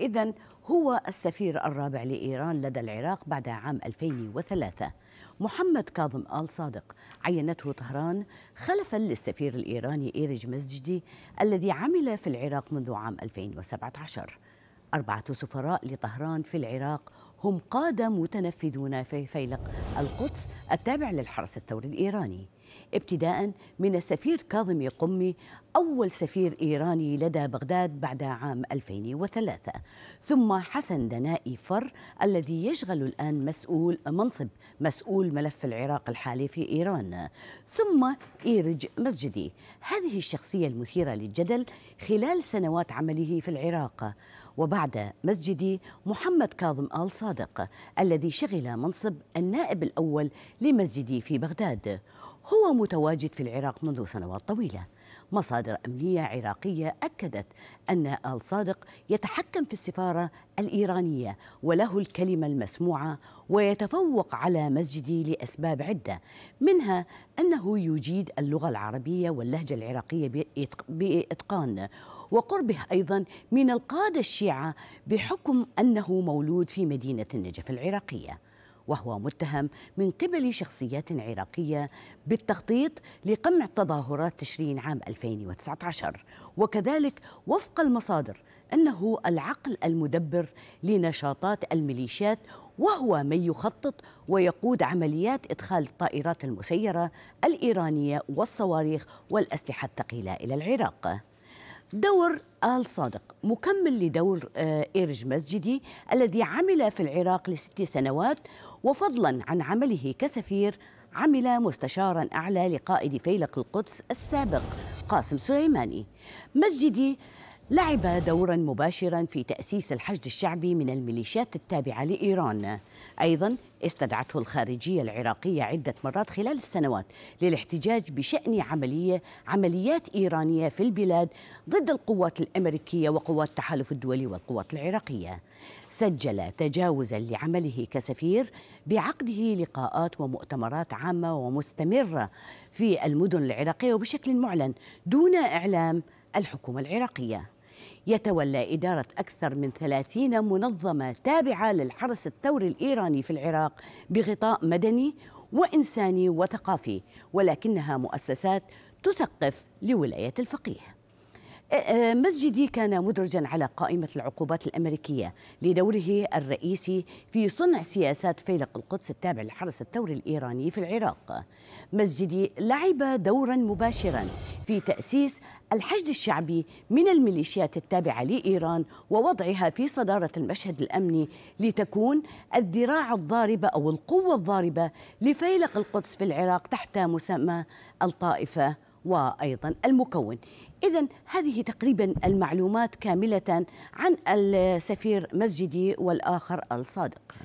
إذا هو السفير الرابع لإيران لدى العراق بعد عام 2003 محمد كاظم آل صادق عينته طهران خلفا للسفير الإيراني إيرج مسجدي الذي عمل في العراق منذ عام 2017 أربعة سفراء لطهران في العراق هم قادة متنفذون في فيلق القدس التابع للحرس الثوري الإيراني ابتداء من السفير كاظم قمي أول سفير إيراني لدى بغداد بعد عام 2003 ثم حسن دنائي فر الذي يشغل الآن مسؤول منصب مسؤول ملف العراق الحالي في إيران ثم إيرج مسجدي هذه الشخصية المثيرة للجدل خلال سنوات عمله في العراق وبعد مسجدي محمد كاظم آل صادق الذي شغل منصب النائب الأول لمسجدي في بغداد هو متواجد في العراق منذ سنوات طويله مصادر امنيه عراقيه اكدت ان ال صادق يتحكم في السفاره الايرانيه وله الكلمه المسموعه ويتفوق على مسجدي لاسباب عده منها انه يجيد اللغه العربيه واللهجه العراقيه باتقان وقربه ايضا من القاده الشيعه بحكم انه مولود في مدينه النجف العراقيه وهو متهم من قبل شخصيات عراقية بالتخطيط لقمع تظاهرات تشرين عام 2019 وكذلك وفق المصادر أنه العقل المدبر لنشاطات الميليشيات وهو من يخطط ويقود عمليات إدخال الطائرات المسيرة الإيرانية والصواريخ والأسلحة الثقيلة إلى العراق دور آل صادق مكمل لدور آه، إيرج مسجدي الذي عمل في العراق لست سنوات وفضلا عن عمله كسفير عمل مستشارا أعلى لقائد فيلق القدس السابق قاسم سليماني مسجدي لعب دورا مباشرا في تأسيس الحشد الشعبي من الميليشيات التابعة لإيران أيضا استدعته الخارجية العراقية عدة مرات خلال السنوات للاحتجاج بشأن عملية عمليات إيرانية في البلاد ضد القوات الأمريكية وقوات التحالف الدولي والقوات العراقية سجل تجاوزا لعمله كسفير بعقده لقاءات ومؤتمرات عامة ومستمرة في المدن العراقية وبشكل معلن دون إعلام الحكومة العراقية يتولى إدارة أكثر من 30 منظمة تابعة للحرس الثوري الإيراني في العراق بغطاء مدني وإنساني وثقافي ولكنها مؤسسات تثقف لولاية الفقيه مسجدي كان مدرجا على قائمة العقوبات الأمريكية لدوره الرئيسي في صنع سياسات فيلق القدس التابع للحرس الثوري الإيراني في العراق مسجدي لعب دورا مباشرا في تأسيس الحشد الشعبي من الميليشيات التابعة لإيران ووضعها في صدارة المشهد الأمني لتكون الذراع الضاربة أو القوة الضاربة لفيلق القدس في العراق تحت مسمى الطائفة وايضا المكون. اذا هذه تقريبا المعلومات كامله عن السفير مسجدي والاخر الصادق.